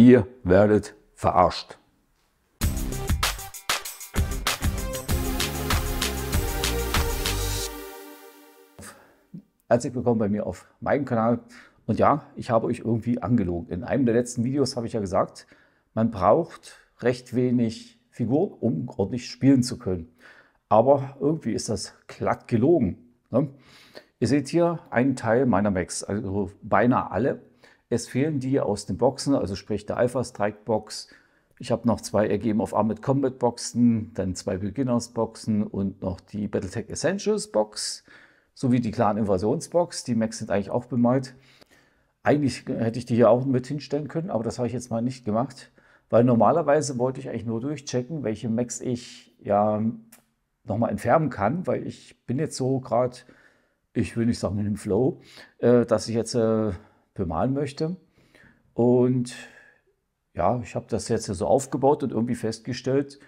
Ihr werdet verarscht. Herzlich willkommen bei mir auf meinem Kanal. Und ja, ich habe euch irgendwie angelogen. In einem der letzten Videos habe ich ja gesagt, man braucht recht wenig Figur, um ordentlich spielen zu können. Aber irgendwie ist das glatt gelogen. Ne? Ihr seht hier einen Teil meiner Macs, also beinahe alle. Es fehlen die aus den Boxen, also sprich der Alpha Strike Box. Ich habe noch zwei ergeben auf Armored Combat Boxen, dann zwei Beginners Boxen und noch die Battletech Essentials Box sowie die Clan Invasions Box. Die Max sind eigentlich auch bemalt. Eigentlich hätte ich die hier auch mit hinstellen können, aber das habe ich jetzt mal nicht gemacht, weil normalerweise wollte ich eigentlich nur durchchecken, welche Max ich ja nochmal entfärben kann, weil ich bin jetzt so gerade, ich will nicht sagen in dem Flow, äh, dass ich jetzt äh, bemalen möchte. Und ja, ich habe das jetzt so aufgebaut und irgendwie festgestellt,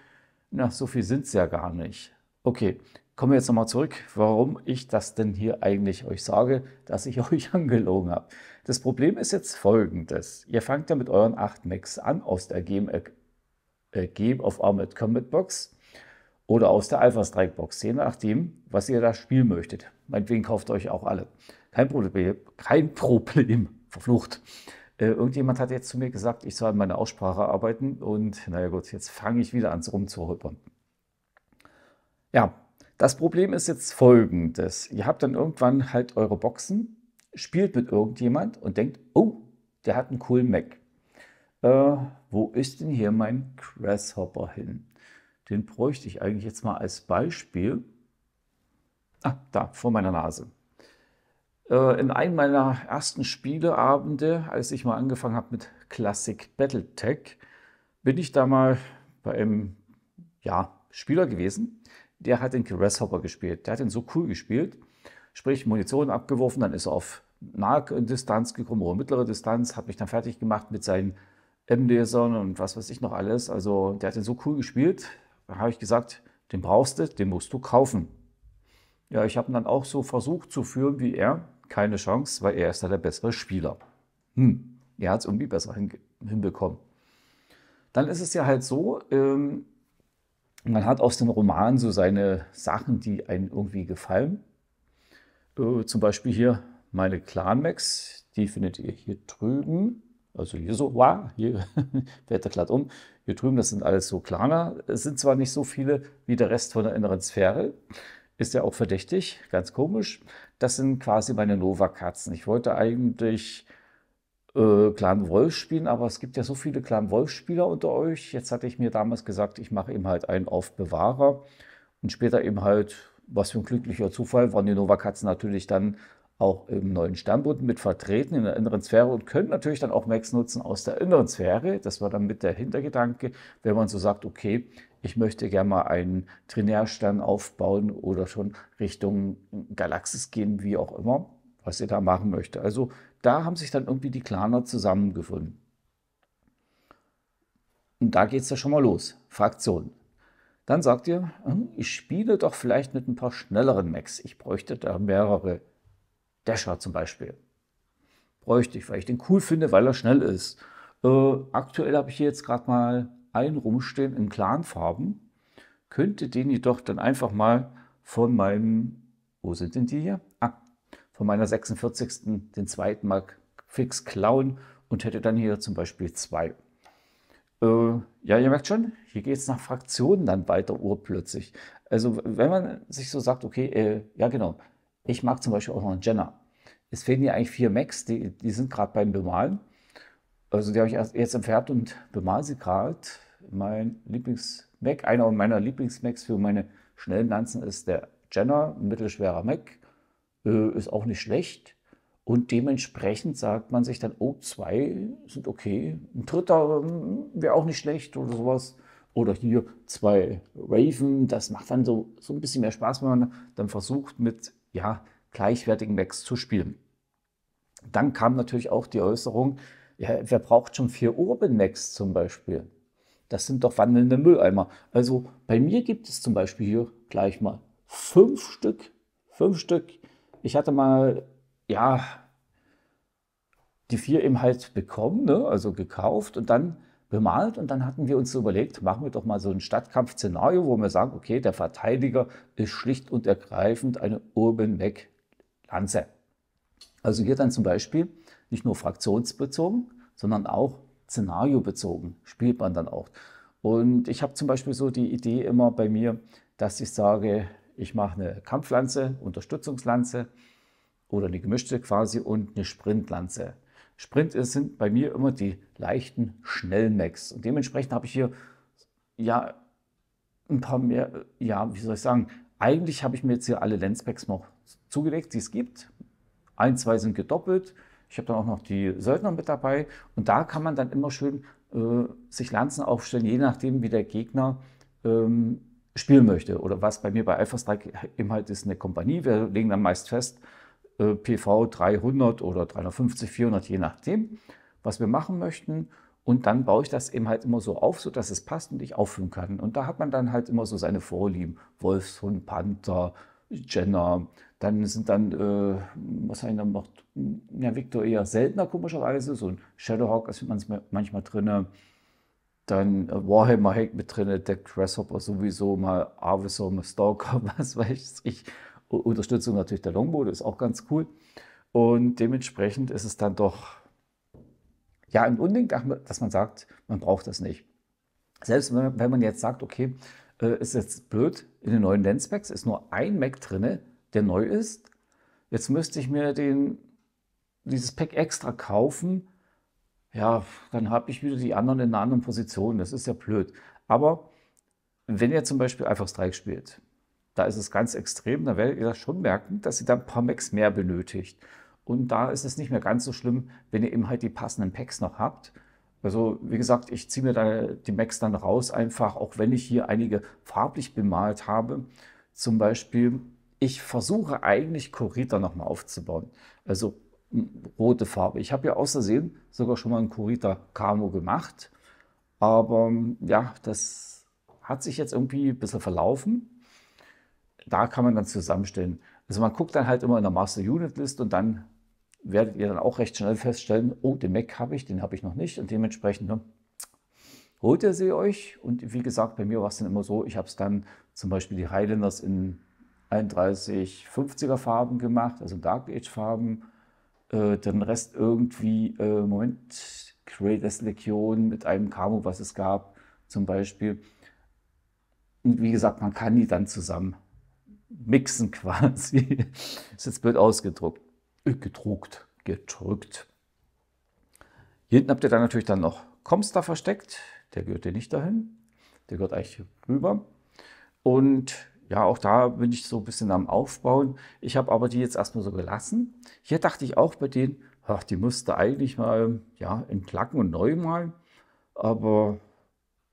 na, so viel sind es ja gar nicht. Okay, kommen wir jetzt nochmal zurück, warum ich das denn hier eigentlich euch sage, dass ich euch angelogen habe. Das Problem ist jetzt folgendes. Ihr fangt ja mit euren 8 Max an aus der Game, äh, äh, Game of Armored Combat Box oder aus der Alpha Strike Box, je nachdem, was ihr da spielen möchtet. Meinetwegen kauft euch auch alle. Kein Problem. Kein Problem verflucht. Äh, irgendjemand hat jetzt zu mir gesagt, ich soll an meiner Aussprache arbeiten und naja gut, jetzt fange ich wieder an rumzuholpern. Ja, das Problem ist jetzt folgendes. Ihr habt dann irgendwann halt eure Boxen, spielt mit irgendjemand und denkt, oh, der hat einen coolen Mac. Äh, wo ist denn hier mein Grasshopper hin? Den bräuchte ich eigentlich jetzt mal als Beispiel. Ah, da, vor meiner Nase. Äh, in einem meiner ersten Spieleabende, als ich mal angefangen habe mit Classic Battletech, bin ich da mal bei einem ja, Spieler gewesen, der hat den Grasshopper gespielt. Der hat den so cool gespielt, sprich Munition abgeworfen, dann ist er auf nahe Distanz gekommen oder mittlere Distanz, hat mich dann fertig gemacht mit seinen M-Lasern und was weiß ich noch alles. Also der hat den so cool gespielt, da habe ich gesagt, den brauchst du, den musst du kaufen. Ja, ich habe ihn dann auch so versucht zu führen wie er keine Chance, weil er ist da der bessere Spieler. Hm, er hat es irgendwie besser hin, hinbekommen. Dann ist es ja halt so, ähm, man hat aus dem Roman so seine Sachen, die einem irgendwie gefallen. Äh, zum Beispiel hier meine Clanmax, die findet ihr hier drüben. Also hier so, wow, hier fährt er glatt um. Hier drüben, das sind alles so Klaner. Es sind zwar nicht so viele wie der Rest von der inneren Sphäre, ist ja auch verdächtig, ganz komisch. Das sind quasi meine Nova-Katzen. Ich wollte eigentlich äh, Clan Wolf spielen, aber es gibt ja so viele Clan Wolf-Spieler unter euch. Jetzt hatte ich mir damals gesagt, ich mache eben halt einen auf Bewahrer und später eben halt, was für ein glücklicher Zufall, waren die Nova-Katzen natürlich dann auch im neuen Sternboden mit vertreten in der inneren Sphäre und können natürlich dann auch Max nutzen aus der inneren Sphäre. Das war dann mit der Hintergedanke, wenn man so sagt, okay, ich möchte gerne mal einen Trinärstern aufbauen oder schon Richtung Galaxis gehen, wie auch immer, was ihr da machen möchte. Also da haben sich dann irgendwie die Klaner zusammengefunden. Und da geht es ja schon mal los. Fraktion. Dann sagt ihr, hm, ich spiele doch vielleicht mit ein paar schnelleren Macs. Ich bräuchte da mehrere Dasher zum Beispiel. Bräuchte ich, weil ich den cool finde, weil er schnell ist. Äh, aktuell habe ich hier jetzt gerade mal allen rumstehen in klaren Farben, könnte den jedoch dann einfach mal von meinem, wo sind denn die hier? Ah, von meiner 46. den zweiten mal fix klauen und hätte dann hier zum Beispiel zwei. Äh, ja, ihr merkt schon, hier geht es nach Fraktionen dann weiter urplötzlich. Also wenn man sich so sagt, okay, äh, ja genau, ich mag zum Beispiel auch noch einen Jenner. Es fehlen hier eigentlich vier Macs, die, die sind gerade beim Bemalen. Also die habe ich erst jetzt entfärbt und bemal sie gerade. Mein Lieblings-Mac, einer meiner Lieblings-Macs für meine schnellen Lanzen ist der Jenner, ein mittelschwerer Mac. Äh, ist auch nicht schlecht. Und dementsprechend sagt man sich dann, oh, zwei sind okay, ein dritter hm, wäre auch nicht schlecht oder sowas. Oder hier zwei Raven, das macht dann so, so ein bisschen mehr Spaß, wenn man dann versucht, mit ja, gleichwertigen Macs zu spielen. Dann kam natürlich auch die Äußerung, ja, wer braucht schon vier Urban-Max zum Beispiel? Das sind doch wandelnde Mülleimer. Also bei mir gibt es zum Beispiel hier gleich mal fünf Stück. Fünf Stück. Ich hatte mal, ja, die vier eben halt bekommen, ne? also gekauft und dann bemalt. Und dann hatten wir uns so überlegt, machen wir doch mal so ein Stadtkampfszenario, wo wir sagen, okay, der Verteidiger ist schlicht und ergreifend eine Urban Mac Lanze. Also hier dann zum Beispiel nicht nur fraktionsbezogen, sondern auch szenariobezogen spielt man dann auch. Und ich habe zum Beispiel so die Idee immer bei mir, dass ich sage, ich mache eine Kampflanze, Unterstützungslanze oder eine gemischte quasi und eine Sprintlanze. Sprint sind bei mir immer die leichten Schnellmax. Und dementsprechend habe ich hier ja ein paar mehr, ja, wie soll ich sagen, eigentlich habe ich mir jetzt hier alle Lenspacks noch zugelegt, die es gibt. Ein, zwei sind gedoppelt, ich habe dann auch noch die Söldner mit dabei und da kann man dann immer schön äh, sich Lanzen aufstellen, je nachdem, wie der Gegner ähm, spielen möchte. Oder was bei mir bei Alpha Strike eben halt ist, eine Kompanie. Wir legen dann meist fest, äh, PV 300 oder 350, 400, je nachdem, was wir machen möchten. Und dann baue ich das eben halt immer so auf, sodass es passt und ich auffüllen kann. Und da hat man dann halt immer so seine Vorlieben. Wolfshund, Panther, Jenner. Dann sind dann, äh, was habe dann noch? Ja, Victor eher seltener, komischerweise. So ein Shadowhawk ist man manchmal drin. Dann äh, Warhammer Hack mit drin, der Grasshopper sowieso, mal Avisor, Stalker, was weiß ich. Unterstützung natürlich der Longbode ist auch ganz cool. Und dementsprechend ist es dann doch ja ein Unding, dass man sagt, man braucht das nicht. Selbst wenn man jetzt sagt, okay, äh, ist jetzt blöd, in den neuen Lenspacks ist nur ein Mac drin, der neu ist. Jetzt müsste ich mir den, dieses Pack extra kaufen. Ja, dann habe ich wieder die anderen in einer anderen Position. Das ist ja blöd. Aber wenn ihr zum Beispiel einfach Strike spielt, da ist es ganz extrem, da werdet ihr das schon merken, dass ihr da ein paar Macs mehr benötigt. Und da ist es nicht mehr ganz so schlimm, wenn ihr eben halt die passenden Packs noch habt also wie gesagt, ich ziehe mir da die Macs dann raus einfach, auch wenn ich hier einige farblich bemalt habe. Zum Beispiel, ich versuche eigentlich Corita nochmal aufzubauen. Also rote Farbe. Ich habe ja außersehen sogar schon mal ein Corita Camo gemacht. Aber ja, das hat sich jetzt irgendwie ein bisschen verlaufen. Da kann man dann zusammenstellen. Also man guckt dann halt immer in der Master Unit List und dann werdet ihr dann auch recht schnell feststellen, oh, den Mac habe ich, den habe ich noch nicht und dementsprechend ne, holt ihr sie euch. Und wie gesagt, bei mir war es dann immer so, ich habe es dann zum Beispiel die Highlanders in 31, 50er Farben gemacht, also Dark Age Farben. Äh, den Rest irgendwie, äh, Moment, Greatest Legion mit einem Camo, was es gab, zum Beispiel. Und wie gesagt, man kann die dann zusammen mixen quasi. ist jetzt blöd ausgedruckt gedruckt, gedrückt. Hier hinten habt ihr dann natürlich dann noch Comstar versteckt. Der gehört hier nicht dahin. Der gehört eigentlich hier rüber. Und ja, auch da bin ich so ein bisschen am Aufbauen. Ich habe aber die jetzt erstmal so gelassen. Hier dachte ich auch bei denen, ach, die musste eigentlich mal ja, entklacken und neu malen. Aber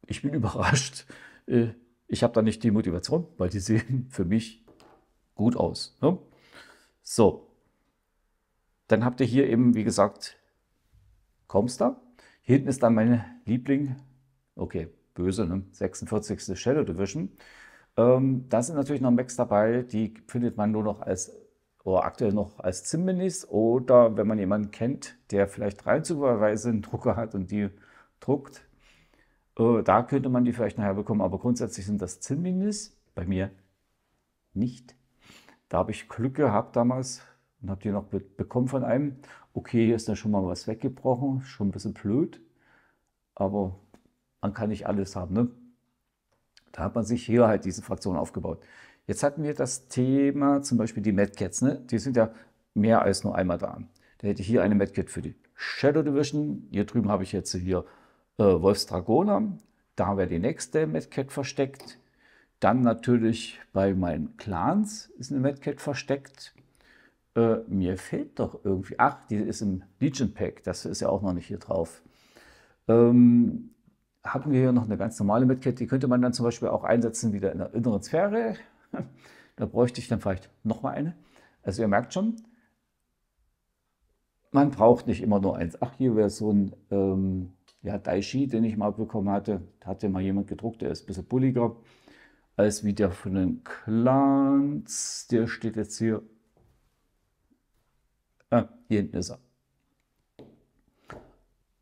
ich bin überrascht. Äh, ich habe da nicht die Motivation, weil die sehen für mich gut aus. Ne? So, dann habt ihr hier eben, wie gesagt, Comstar. hinten ist dann meine Liebling, okay, böse, ne? 46. Shadow Division. Ähm, da sind natürlich noch Macs dabei, die findet man nur noch als, oder aktuell noch als Zimminis oder wenn man jemanden kennt, der vielleicht rein einen Drucker hat und die druckt, äh, da könnte man die vielleicht nachher bekommen. Aber grundsätzlich sind das Zimminis, bei mir nicht. Da habe ich Glück gehabt damals, und habe die noch bekommen von einem. Okay, hier ist da schon mal was weggebrochen, schon ein bisschen blöd, aber man kann nicht alles haben. Ne? Da hat man sich hier halt diese Fraktion aufgebaut. Jetzt hatten wir das Thema zum Beispiel die Madcats. Ne? Die sind ja mehr als nur einmal da. Da hätte ich hier eine Mad Cat für die Shadow Division. Hier drüben habe ich jetzt hier äh, Wolfsdragoner. Da wäre die nächste Mad Cat versteckt. Dann natürlich bei meinen Clans ist eine Mad Cat versteckt äh, mir fehlt doch irgendwie, ach, die ist im Legion Pack, das ist ja auch noch nicht hier drauf. Ähm, haben wir hier noch eine ganz normale Medkit, die könnte man dann zum Beispiel auch einsetzen wieder in der inneren Sphäre. Da bräuchte ich dann vielleicht nochmal eine. Also ihr merkt schon, man braucht nicht immer nur eins. Ach, hier wäre so ein ähm, ja, Daishi, den ich mal bekommen hatte. Da hat ja mal jemand gedruckt, der ist ein bisschen bulliger als wie der von den Clans. Der steht jetzt hier Ah, hier hinten ist er.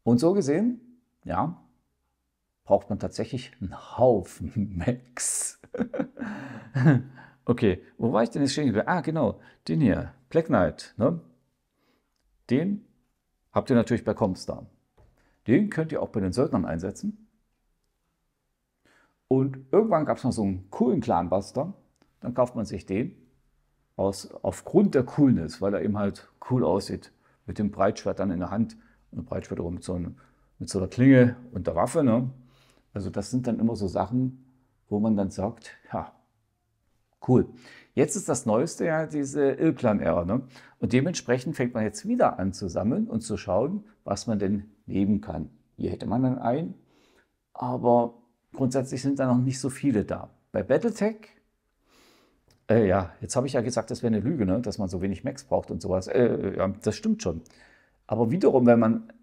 Und so gesehen, ja, braucht man tatsächlich einen Haufen Macs. okay, wo war ich denn jetzt stehen Ah, genau, den hier, Black Knight. Ne? Den habt ihr natürlich bei Comstar. Den könnt ihr auch bei den Söldnern einsetzen. Und irgendwann gab es noch so einen coolen Clanbuster. Dann kauft man sich den aus, aufgrund der Coolness, weil er eben halt cool aussieht, mit dem Breitschwert dann in der Hand und Breitschwert rum mit so, mit so einer Klinge und der Waffe. Ne? Also das sind dann immer so Sachen, wo man dann sagt, ja, cool. Jetzt ist das Neueste ja diese Ilplan-Ära. Ne? Und dementsprechend fängt man jetzt wieder an zu sammeln und zu schauen, was man denn nehmen kann. Hier hätte man dann einen, aber grundsätzlich sind da noch nicht so viele da. Bei Battletech äh, ja, jetzt habe ich ja gesagt, das wäre eine Lüge, ne? dass man so wenig Max braucht und sowas. Äh, ja, das stimmt schon. Aber wiederum, wenn man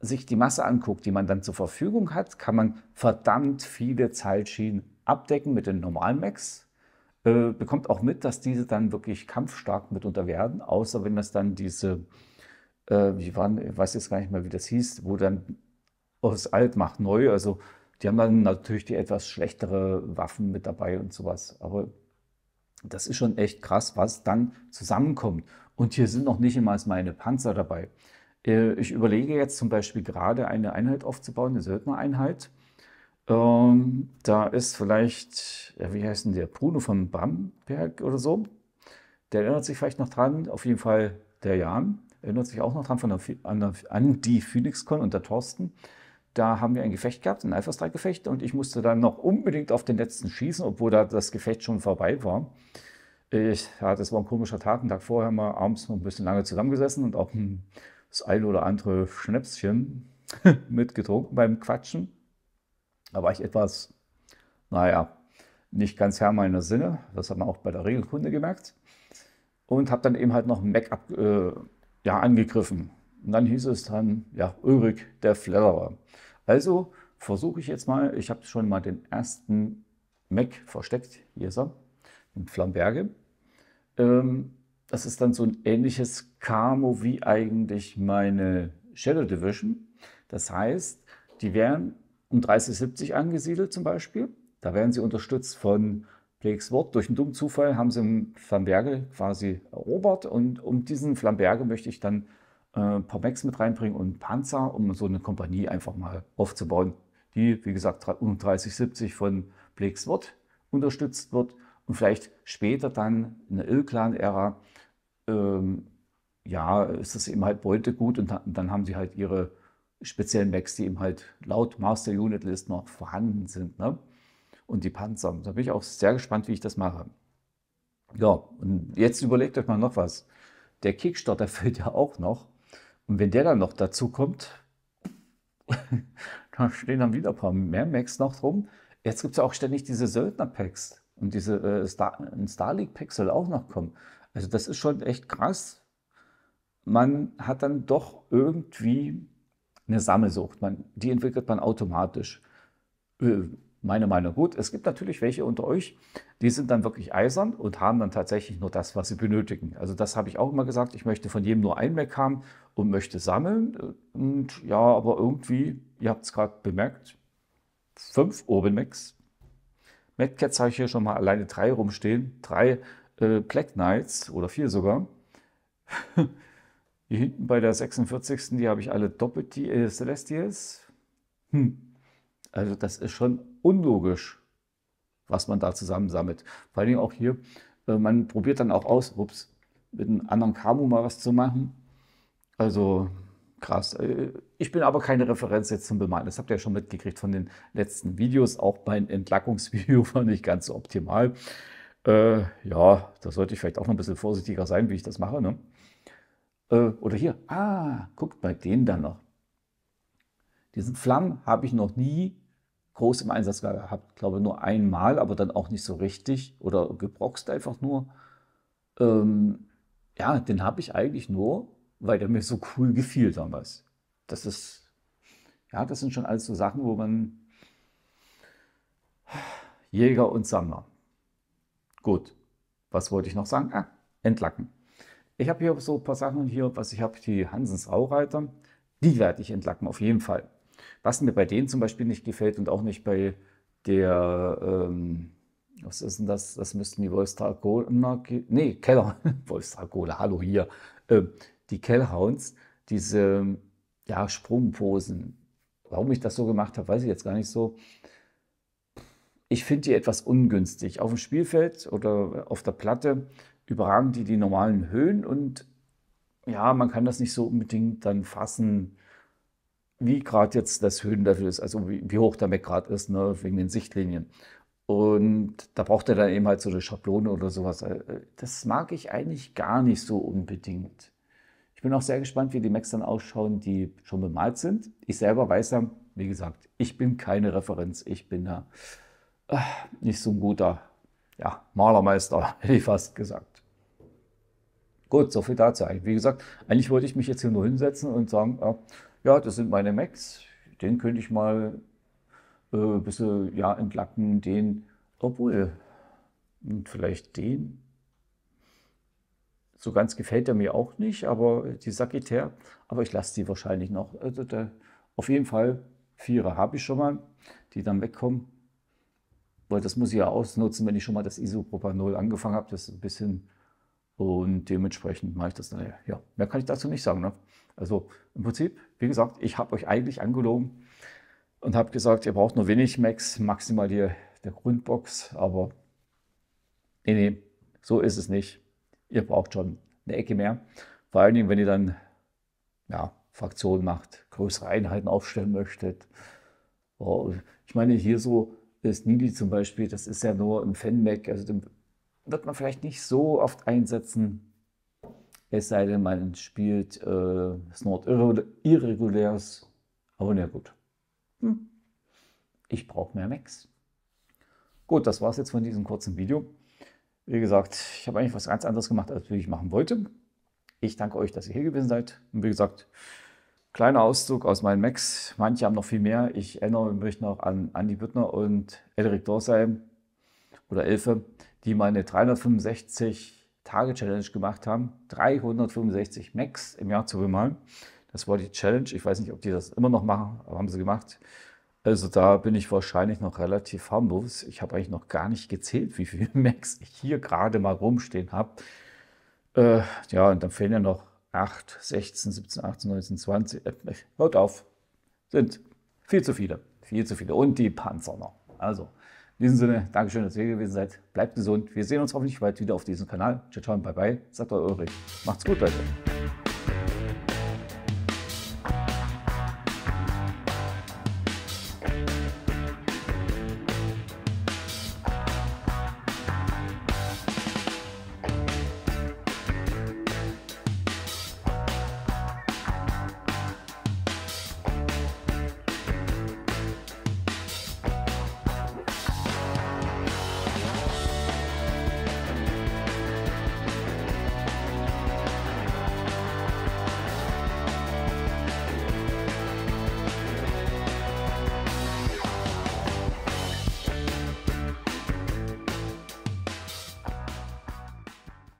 sich die Masse anguckt, die man dann zur Verfügung hat, kann man verdammt viele Zeitschienen abdecken mit den normalen Max. Äh, bekommt auch mit, dass diese dann wirklich kampfstark mitunter werden, außer wenn das dann diese, äh, wie waren, ich weiß jetzt gar nicht mehr, wie das hieß, wo dann aus alt macht neu, also die haben dann natürlich die etwas schlechtere Waffen mit dabei und sowas. Aber das ist schon echt krass, was dann zusammenkommt. Und hier sind noch nicht einmal meine Panzer dabei. Äh, ich überlege jetzt zum Beispiel gerade eine Einheit aufzubauen, eine Söldner-Einheit. Ähm, da ist vielleicht, wie heißt denn der, Bruno von Bamberg oder so. Der erinnert sich vielleicht noch dran, auf jeden Fall der Jan erinnert sich auch noch dran von der, an, der, an die PhoenixCon und der Thorsten. Da haben wir ein Gefecht gehabt, ein Alpha Strike Gefecht und ich musste dann noch unbedingt auf den letzten schießen, obwohl da das Gefecht schon vorbei war. Ich, ja, das war ein komischer Tag, einen Tag vorher mal abends noch ein bisschen lange zusammengesessen und auch das ein oder andere Schnäpschen mitgetrunken beim Quatschen. Da war ich etwas, naja, nicht ganz Herr meiner Sinne. Das hat man auch bei der Regelkunde gemerkt. Und habe dann eben halt noch ein Mac ab, äh, ja, angegriffen. Und dann hieß es dann, ja, Ulrich, der Flatterer. Also versuche ich jetzt mal, ich habe schon mal den ersten Mac versteckt, hier ist er, in Flamberge. Ähm, das ist dann so ein ähnliches Camo wie eigentlich meine Shadow Division. Das heißt, die wären um 3070 angesiedelt zum Beispiel. Da werden sie unterstützt von Plague's Wort. Durch einen dummen Zufall haben sie einen Flamberge quasi erobert und um diesen Flamberge möchte ich dann äh, ein paar Max mit reinbringen und Panzer, um so eine Kompanie einfach mal aufzubauen, die, wie gesagt, um 3070 von Bleeks Wort unterstützt wird und vielleicht später dann in der Ill-Clan-Ära, ähm, ja, ist das eben halt Beute gut und dann haben sie halt ihre speziellen Max, die eben halt laut Master Unit List noch vorhanden sind. Ne? Und die Panzer. Da bin ich auch sehr gespannt, wie ich das mache. Ja, und jetzt überlegt euch mal noch was. Der Kickstarter fällt ja auch noch. Und wenn der dann noch dazu kommt, da stehen dann wieder ein paar mehr Macs noch drum. Jetzt gibt es ja auch ständig diese Söldner-Packs und diese äh, Star starlink pack soll auch noch kommen. Also das ist schon echt krass. Man hat dann doch irgendwie eine Sammelsucht. Man, die entwickelt man automatisch. Äh, meine Meinung gut. Es gibt natürlich welche unter euch, die sind dann wirklich eisern und haben dann tatsächlich nur das, was sie benötigen. Also das habe ich auch immer gesagt. Ich möchte von jedem nur ein Mac haben und möchte sammeln. Und ja, aber irgendwie, ihr habt es gerade bemerkt, fünf Urban Macs. Madcats habe ich hier schon mal alleine drei rumstehen. Drei äh, Black Knights oder vier sogar. hier hinten bei der 46. Die habe ich alle doppelt die äh, Celestials. Hm also das ist schon unlogisch, was man da zusammensammelt. Vor allen Dingen auch hier, äh, man probiert dann auch aus, ups, mit einem anderen Kamu mal was zu machen. Also krass. Äh, ich bin aber keine Referenz jetzt zum Bemalen. Das habt ihr ja schon mitgekriegt von den letzten Videos. Auch mein Entlackungsvideo war nicht ganz so optimal. Äh, ja, da sollte ich vielleicht auch noch ein bisschen vorsichtiger sein, wie ich das mache. Ne? Äh, oder hier, ah, guckt mal den dann noch. Diesen Flammen habe ich noch nie groß im Einsatz gehabt, glaube nur einmal, aber dann auch nicht so richtig oder gebrockst einfach nur. Ähm, ja, den habe ich eigentlich nur, weil der mir so cool gefiel damals. Das ist, ja, das sind schon alles so Sachen, wo man Jäger und Sammler. Gut, was wollte ich noch sagen? Ah, entlacken. Ich habe hier so ein paar Sachen hier, was ich habe, die Hansens Raureiter, die werde ich entlacken, auf jeden Fall. Was mir bei denen zum Beispiel nicht gefällt und auch nicht bei der, ähm, was ist denn das? Das müssten die Wolfstragoner, nee, Keller, Wolfstragoner, hallo hier, ähm, die Kellhounds, diese ja, Sprungposen. Warum ich das so gemacht habe, weiß ich jetzt gar nicht so. Ich finde die etwas ungünstig. Auf dem Spielfeld oder auf der Platte überragen die die normalen Höhen und ja, man kann das nicht so unbedingt dann fassen wie gerade jetzt das Höhenlevel ist, also wie, wie hoch der Mac gerade ist, ne, wegen den Sichtlinien. Und da braucht er dann eben halt so eine Schablone oder sowas. Äh, äh, das mag ich eigentlich gar nicht so unbedingt. Ich bin auch sehr gespannt, wie die Macs dann ausschauen, die schon bemalt sind. Ich selber weiß ja, wie gesagt, ich bin keine Referenz. Ich bin da äh, nicht so ein guter ja, Malermeister, hätte ich fast gesagt. Gut, so viel dazu. Wie gesagt, eigentlich wollte ich mich jetzt hier nur hinsetzen und sagen, äh, ja, das sind meine Macs, den könnte ich mal äh, ein bisschen ja, entlacken, den, obwohl, und hm, vielleicht den. So ganz gefällt er mir auch nicht, aber die Sagittaire, aber ich lasse die wahrscheinlich noch. Also da, auf jeden Fall, Vierer habe ich schon mal, die dann wegkommen. Weil das muss ich ja ausnutzen, wenn ich schon mal das Isopropanol angefangen habe. Das ist ein bisschen und dementsprechend mache ich das dann. Ja, mehr kann ich dazu nicht sagen. Ne? Also im Prinzip, wie gesagt, ich habe euch eigentlich angelogen und habe gesagt, ihr braucht nur wenig Max, maximal die, der Grundbox. Aber nee, nee, so ist es nicht. Ihr braucht schon eine Ecke mehr. Vor allen Dingen, wenn ihr dann ja, Fraktionen macht, größere Einheiten aufstellen möchtet. Ich meine, hier so ist Nili zum Beispiel, das ist ja nur ein Fan-Mac, also dem wird man vielleicht nicht so oft einsetzen, es sei denn, man spielt äh, Snort Irreguläres. Aber na gut. Hm. Ich brauche mehr Max. Gut, das war es jetzt von diesem kurzen Video. Wie gesagt, ich habe eigentlich was ganz anderes gemacht, als ich machen wollte. Ich danke euch, dass ihr hier gewesen seid. Und wie gesagt, kleiner Auszug aus meinen Max. Manche haben noch viel mehr. Ich erinnere mich noch an Andy Büttner und Elric Dorsheim oder Elfe die meine 365-Tage-Challenge gemacht haben. 365 Max im Jahr zu bemalen. Das war die Challenge. Ich weiß nicht, ob die das immer noch machen, aber haben sie gemacht. Also da bin ich wahrscheinlich noch relativ harmlos. Ich habe eigentlich noch gar nicht gezählt, wie viele Max ich hier gerade mal rumstehen habe. Äh, ja, und dann fehlen ja noch 8, 16, 17, 18, 19, 20. Äh, hört auf. Sind viel zu viele. Viel zu viele. Und die Panzer noch. Also, in diesem Sinne, Dankeschön, dass ihr hier gewesen seid. Bleibt gesund. Wir sehen uns hoffentlich bald wieder auf diesem Kanal. Ciao, ciao und bye bye. Sagt euer Ulrich. Macht's gut, Leute.